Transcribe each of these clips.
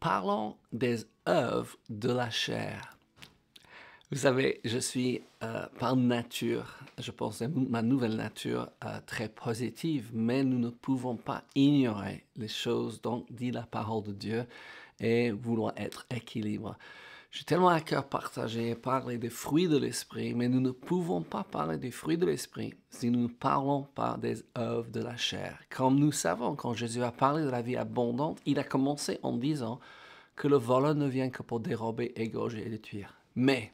parlons des œuvres de la chair. Vous savez, je suis euh, par nature, je pense, ma nouvelle nature euh, très positive, mais nous ne pouvons pas ignorer les choses dont dit la parole de Dieu et vouloir être équilibre. J'ai tellement à cœur partager et parler des fruits de l'esprit, mais nous ne pouvons pas parler des fruits de l'esprit si nous ne parlons pas des œuvres de la chair. Comme nous savons, quand Jésus a parlé de la vie abondante, il a commencé en disant que le voleur ne vient que pour dérober, égorger et tuer. Mais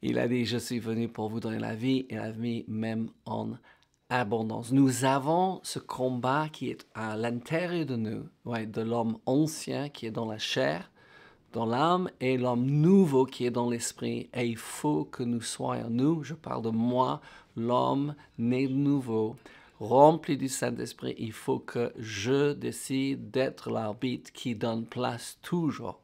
il a dit, je suis venu pour vous donner la vie et la vie même en abondance. Nous avons ce combat qui est à l'intérieur de nous, de l'homme ancien qui est dans la chair, dans l'âme et l'homme nouveau qui est dans l'esprit. Et il faut que nous soyons, nous, je parle de moi, l'homme né de nouveau, rempli du Saint-Esprit. Il faut que je décide d'être l'arbitre qui donne place toujours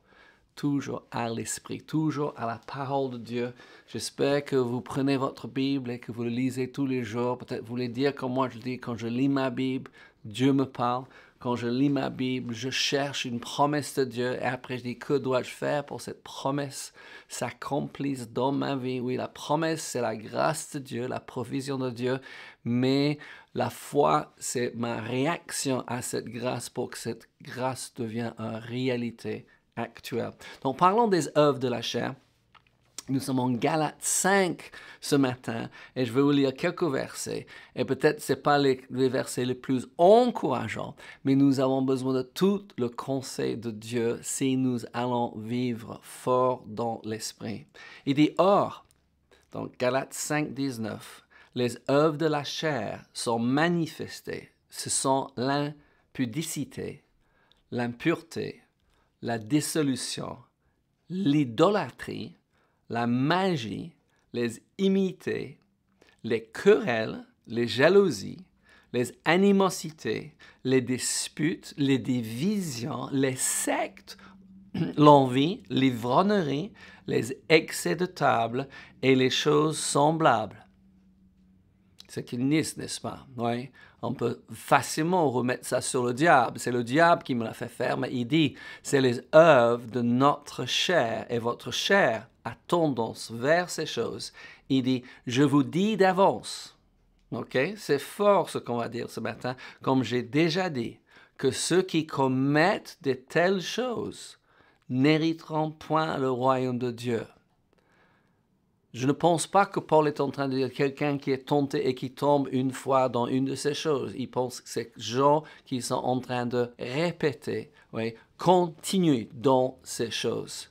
toujours à l'Esprit, toujours à la parole de Dieu. J'espère que vous prenez votre Bible et que vous le lisez tous les jours. Peut-être vous voulez dire comme moi je dis, quand je lis ma Bible, Dieu me parle quand je lis ma Bible, je cherche une promesse de Dieu et après je dis que dois-je faire pour cette promesse s'accomplisse dans ma vie. Oui, la promesse, c'est la grâce de Dieu, la provision de Dieu, mais la foi, c'est ma réaction à cette grâce pour que cette grâce devienne une réalité actuelle. Donc parlons des œuvres de la chair. Nous sommes en Galates 5 ce matin et je vais vous lire quelques versets. Et peut-être ce n'est pas les, versets les plus encourageants, mais nous avons besoin de tout le conseil de Dieu si nous allons vivre fort dans l'esprit. Il dit Or, dans Galates 5, 19, les œuvres de la chair sont manifestées. Ce sont l'impudicité, l'impureté, la dissolution, l'idolâtrie la magie, les imités, les querelles, les jalousies, les animosités, les disputes, les divisions, les sectes, l'envie, l'ivronnerie, les excès de table et les choses semblables. C'est qu'ils nissent, n'est-ce pas? on peut facilement remettre ça sur le diable. C'est le diable qui me l'a fait faire, mais il dit, c'est les œuvres de notre chair, et votre chair a tendance vers ces choses. Il dit, je vous dis d'avance, ok, c'est fort ce qu'on va dire ce matin, comme j'ai déjà dit, que ceux qui commettent de telles choses n'hériteront point le royaume de Dieu. Je ne pense pas que Paul est en train de dire quelqu'un qui est tenté et qui tombe une fois dans une de ces choses. Il pense que c'est gens qui sont en train de répéter, oui, continuer dans ces choses.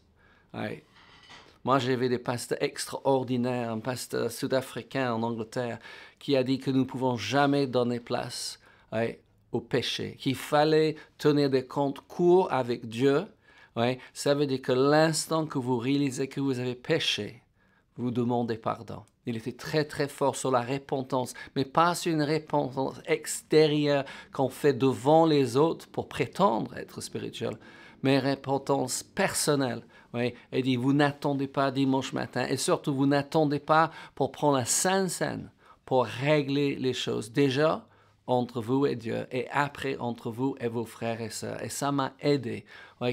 Moi, j'ai vu des pasteurs extraordinaires, un pasteur sud-africain en Angleterre qui a dit que nous ne pouvons jamais donner place au péché, qu'il fallait tenir des comptes courts avec Dieu. Ça veut dire que l'instant que vous réalisez que vous avez péché, vous demandez pardon. Il était très très fort sur la repentance, mais pas sur une repentance extérieure qu'on fait devant les autres pour prétendre être spirituel, mais une repentance personnelle. Oui, il dit, vous n'attendez pas dimanche matin, et surtout, vous n'attendez pas pour prendre la sainte scène, pour régler les choses. Déjà, entre vous et Dieu, et après entre vous et vos frères et sœurs. Et ça m'a aidé.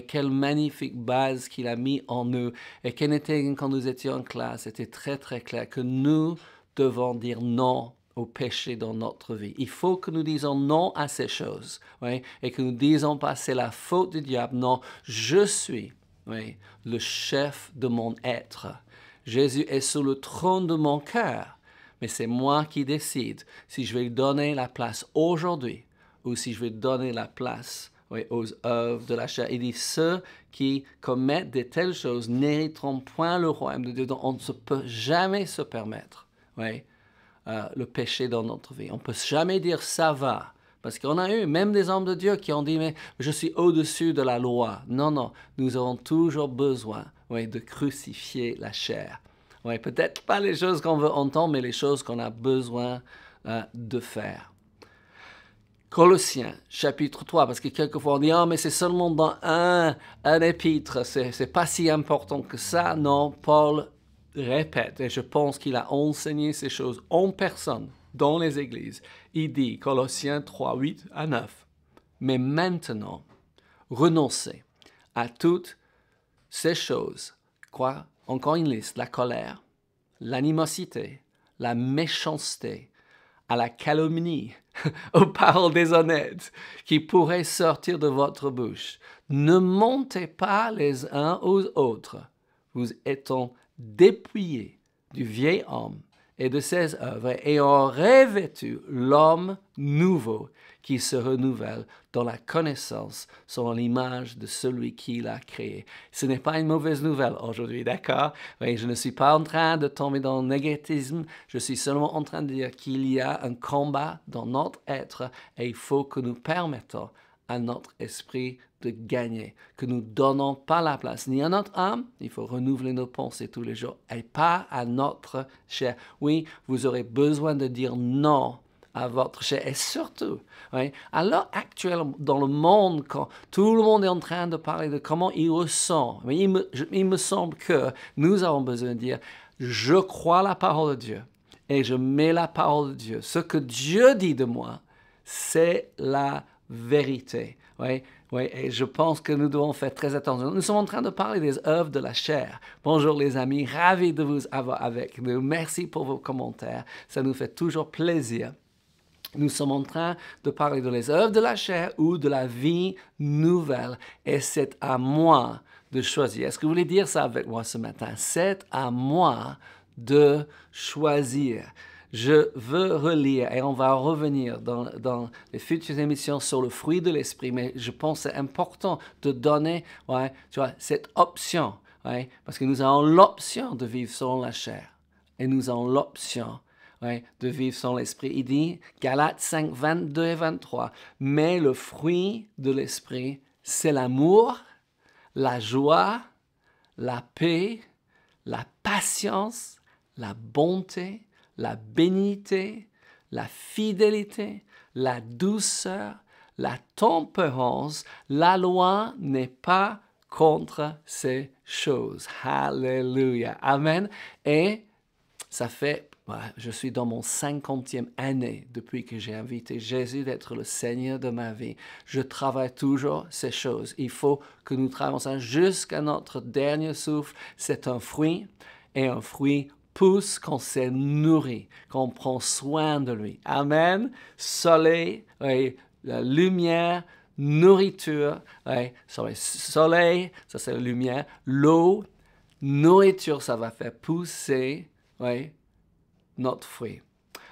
quelle magnifique base qu'il a mis en nous. Et quand nous étions en classe, c'était très très clair que nous devons dire non au péché dans notre vie. Il faut que nous disions non à ces choses, et que nous disons pas c'est la faute du diable. Non, je suis le chef de mon être. Jésus est sur le trône de mon cœur mais c'est moi qui décide si je vais donner la place aujourd'hui ou si je vais donner la place aux œuvres de la chair. Il dit ceux qui commettent de telles choses n'hériteront point le royaume de Dieu. on ne peut jamais se permettre euh, le péché dans notre vie. On ne peut jamais dire ça va. Parce qu'on a eu même des hommes de Dieu qui ont dit, mais je suis au-dessus de la loi. Non, non, nous avons toujours besoin de crucifier la chair. Oui, peut-être pas les choses qu'on veut entendre, mais les choses qu'on a besoin euh, de faire. Colossiens, chapitre 3, parce que quelquefois on dit, ah, mais c'est seulement dans un, un épître, c'est pas si important que ça. Non, Paul répète, et je pense qu'il a enseigné ces choses en personne, dans les églises. Il dit, Colossiens 3, 8 à 9, mais maintenant, renoncez à toutes ces choses, quoi encore une liste, la colère, l'animosité, la méchanceté, à la calomnie, aux paroles déshonnêtes qui pourraient sortir de votre bouche. Ne montez pas les uns aux autres, vous étant dépouillés du vieil homme et de ses œuvres et ont revêtu l'homme nouveau qui se renouvelle dans la connaissance selon l'image de celui qui l'a créé. Ce n'est pas une mauvaise nouvelle aujourd'hui, d'accord oui, Je ne suis pas en train de tomber dans le négatisme, je suis seulement en train de dire qu'il y a un combat dans notre être et il faut que nous permettons à notre esprit de gagner, que nous donnons pas la place ni à notre âme, il faut renouveler nos pensées tous les jours, et pas à notre chair. Oui, vous aurez besoin de dire non à votre chair. Et surtout, oui, à l'heure actuelle dans le monde, quand tout le monde est en train de parler de comment il ressent, mais il me, il me semble que nous avons besoin de dire, je crois la parole de Dieu et je mets la parole de Dieu. Ce que Dieu dit de moi, c'est la vérité. Oui, oui, et je pense que nous devons faire très attention. Nous sommes en train de parler des œuvres de la chair. Bonjour les amis, ravi de vous avoir avec nous. Merci pour vos commentaires, ça nous fait toujours plaisir. Nous sommes en train de parler de les œuvres de la chair ou de la vie nouvelle. Et c'est à moi de choisir. Est-ce que vous voulez dire ça avec moi ce matin? C'est à moi de choisir je veux relire, et on va revenir dans, les futures émissions sur le fruit de l'esprit, mais je pense que c'est important de donner tu vois, cette option, parce que nous avons l'option de vivre selon la chair, et nous avons l'option de vivre selon l'esprit. Il dit, Galates 5, 22 et 23, mais le fruit de l'esprit, c'est l'amour, la joie, la paix, la patience, la bonté, la bénité, la fidélité, la douceur, la tempérance, la loi n'est pas contre ces choses. Alléluia. Amen. Et ça fait, bah, je suis dans mon cinquantième année depuis que j'ai invité Jésus d'être le Seigneur de ma vie. Je travaille toujours ces choses. Il faut que nous travaillions ça jusqu'à notre dernier souffle. C'est un fruit et un fruit pousse quand c'est nourri, qu'on prend soin de lui. Amen. Soleil, oui, la lumière, nourriture, oui, soleil, ça c'est la lumière, l'eau, nourriture, ça va faire pousser oui, notre fruit.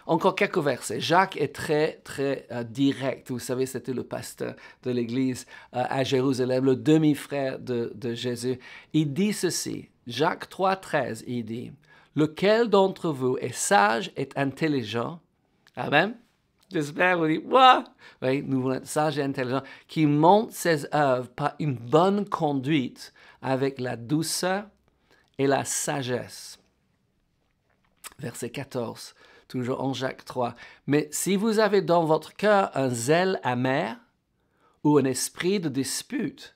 Encore quelques versets. Jacques est très, très euh, direct. Vous savez, c'était le pasteur de l'Église euh, à Jérusalem, le demi-frère de, de Jésus. Il dit ceci, Jacques 3, 13, il dit, Lequel d'entre vous est sage et intelligent Amen. J'espère, vous dites, moi, oui, nous voulons être sages et intelligents, qui monte ses œuvres par une bonne conduite avec la douceur et la sagesse. Verset 14, toujours en Jacques 3. Mais si vous avez dans votre cœur un zèle amer ou un esprit de dispute,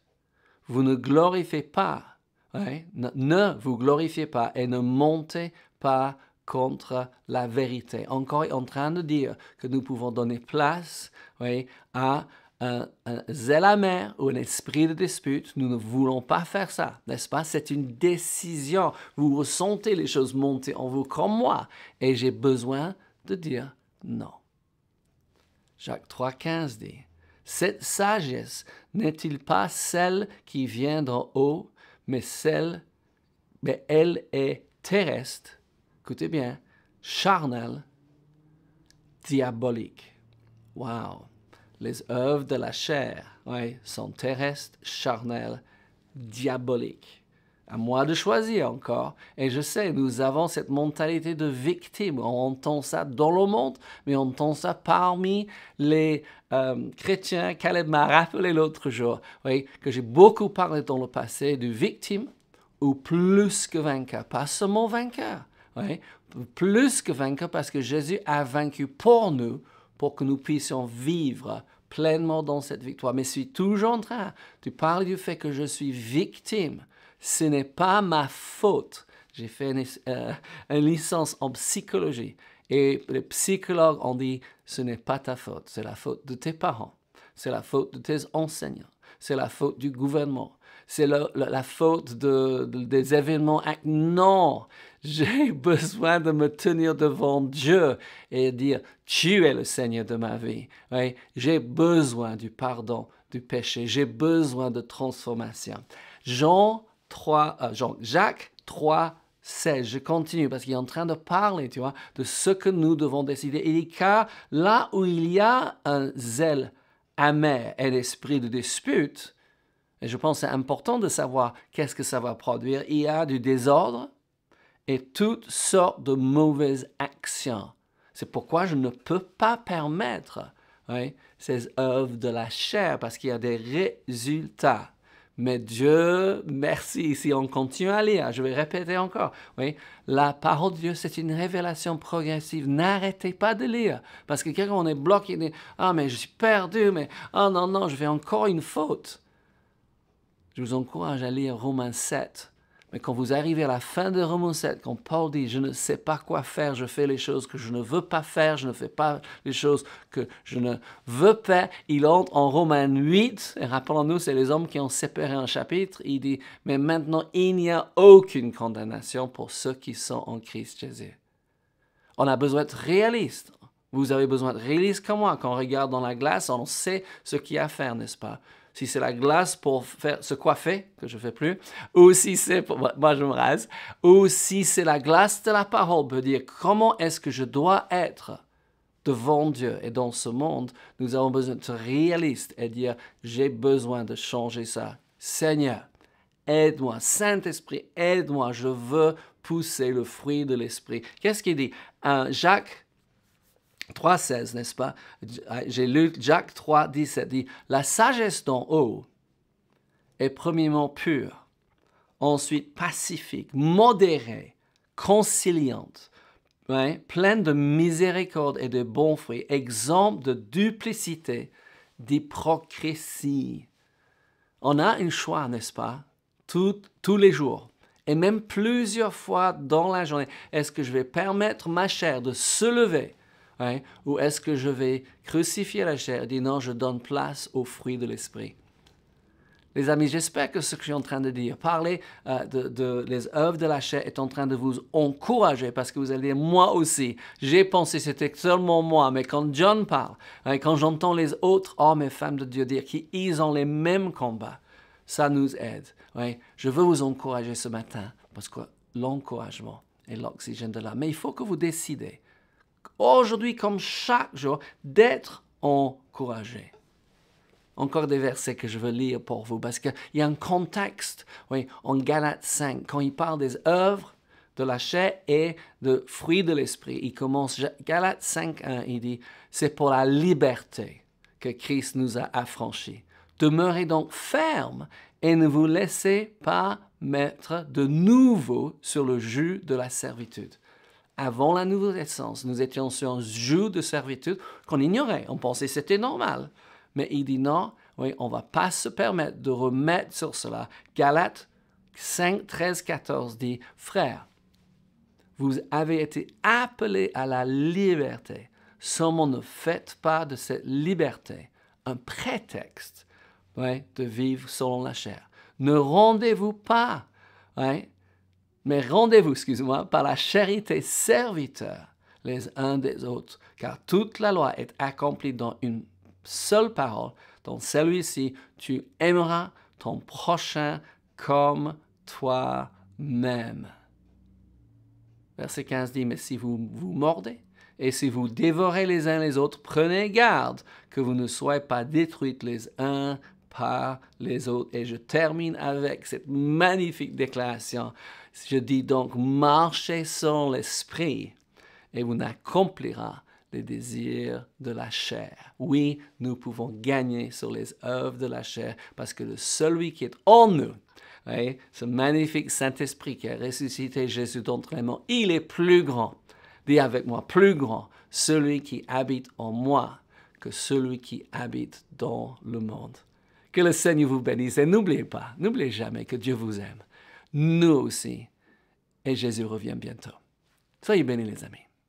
vous ne glorifiez pas ne, vous glorifiez pas et ne montez pas contre la vérité. Encore en train de dire que nous pouvons donner place à un, un zèle amer ou un esprit de dispute. Nous ne voulons pas faire ça, n'est-ce pas C'est une décision. Vous ressentez les choses monter en vous comme moi et j'ai besoin de dire non. Jacques 3,15 dit Cette sagesse n'est-il pas celle qui vient d'en haut mais celle, elle est terrestre, écoutez bien, charnelle, diabolique. Wow! Les œuvres de la chair ouais, sont terrestres, charnelles, diaboliques. À moi de choisir encore. Et je sais, nous avons cette mentalité de victime. On entend ça dans le monde, mais on entend ça parmi les euh, chrétiens. Caleb m'a rappelé l'autre jour que j'ai beaucoup parlé dans le passé de victime ou plus que vainqueur. Pas seulement vainqueur. plus que vainqueur parce que Jésus a vaincu pour nous, pour que nous puissions vivre pleinement dans cette victoire. Mais je suis toujours en train Tu parles du fait que je suis victime ce n'est pas ma faute. J'ai fait euh, une, licence en psychologie et les psychologues ont dit ce n'est pas ta faute, c'est la faute de tes parents, c'est la faute de tes enseignants, c'est la faute du gouvernement, c'est la, faute de, des événements. Non, j'ai besoin de me tenir devant Dieu et dire tu es le Seigneur de ma vie. j'ai besoin du pardon du péché, j'ai besoin de transformation. Jean 3, Jean, euh, Jacques 3, 16. Je continue parce qu'il est en train de parler, tu vois, de ce que nous devons décider. Il dit car là où il y a un zèle amer et l'esprit de dispute, et je pense c'est important de savoir qu'est-ce que ça va produire, il y a du désordre et toutes sortes de mauvaises actions. C'est pourquoi je ne peux pas permettre ces œuvres de la chair parce qu'il y a des résultats. Mais Dieu, merci, si on continue à lire, je vais répéter encore, oui, la parole de Dieu, c'est une révélation progressive. N'arrêtez pas de lire, parce que quand on est bloqué, on ah mais je suis perdu, mais ah oh, non, non, je fais encore une faute. Je vous encourage à lire Romains 7, mais quand vous arrivez à la fin de Romains 7, quand Paul dit Je ne sais pas quoi faire, je fais les choses que je ne veux pas faire, je ne fais pas les choses que je ne veux pas, il entre en Romains 8, et rappelons-nous, c'est les hommes qui ont séparé un chapitre, il dit Mais maintenant, il n'y a aucune condamnation pour ceux qui sont en Christ Jésus. On a besoin d'être réaliste. Vous avez besoin d'être réaliste comme moi. Quand on regarde dans la glace, on sait ce qu'il y a à faire, n'est-ce pas si c'est la glace pour se coiffer, que je fais plus, ou si c'est, pour... moi je me rase, ou si c'est la glace de la parole, veut dire comment est-ce que je dois être devant Dieu et dans ce monde, nous avons besoin d'être réalistes et dire j'ai besoin de changer ça. Seigneur, aide-moi, Saint-Esprit, aide-moi, je veux pousser le fruit de l'Esprit. Qu'est-ce qu'il dit? Jacques 3.16, n'est-ce pas? Ah, j'ai lu Jacques 3, 17, dit La sagesse d'en haut est premièrement pure, ensuite pacifique, modérée, conciliante, hein, pleine de miséricorde et de bons fruits, exemple de duplicité, d'hypocrisie. On a un choix, n'est-ce pas? tous les jours et même plusieurs fois dans la journée. Est-ce que je vais permettre ma chair de se lever Hein, Ou est-ce que je vais crucifier la chair et dire non, je donne place au fruit de l'esprit? Les amis, j'espère que ce que je suis en train de dire, parler euh, des de, les œuvres de la chair est en train de vous encourager parce que vous allez dire, moi aussi, j'ai pensé c'était seulement moi, mais quand John parle, hein, quand j'entends les autres hommes et femmes de Dieu dire qu'ils ont les mêmes combats, ça nous aide. Hein. Je veux vous encourager ce matin parce que l'encouragement est l'oxygène de l'âme. Mais il faut que vous décidez aujourd'hui comme chaque jour, d'être encouragé. Encore des versets que je veux lire pour vous parce qu'il y a un contexte oui, en Galates 5 quand il parle des œuvres de la chair et de fruits de l'esprit. Il commence Galates 5, 1, il dit, c'est pour la liberté que Christ nous a affranchis. Demeurez donc ferme et ne vous laissez pas mettre de nouveau sur le jus de la servitude. Avant la nouvelle naissance, nous étions sur un jeu de servitude qu'on ignorait. On pensait que c'était normal. Mais il dit non, on ne va pas se permettre de remettre sur cela. Galates 5, 13, 14 dit, frère, vous avez été appelés à la liberté. Seulement ne faites pas de cette liberté un prétexte de vivre selon la chair. Ne rendez-vous pas oui, mais rendez-vous, excusez-moi, par la charité serviteur les uns des autres, car toute la loi est accomplie dans une seule parole, dans celui-ci, tu aimeras ton prochain comme toi-même. Verset 15 dit, mais si vous vous mordez et si vous dévorez les uns les autres, prenez garde que vous ne soyez pas détruites les uns par les autres. Et je termine avec cette magnifique déclaration. Je dis donc, marchez sur l'esprit et vous n'accomplirez les désirs de la chair. Oui, nous pouvons gagner sur les œuvres de la chair parce que le celui qui est en nous, ce magnifique Saint-Esprit qui a ressuscité Jésus d'entre il est plus grand. Dis avec moi, plus grand celui qui habite en moi que celui qui habite dans le monde. Que le Seigneur vous bénisse et n'oubliez pas, n'oubliez jamais que Dieu vous aime. Nous aussi. Et Jésus revient bientôt. Soyez bénis les amis.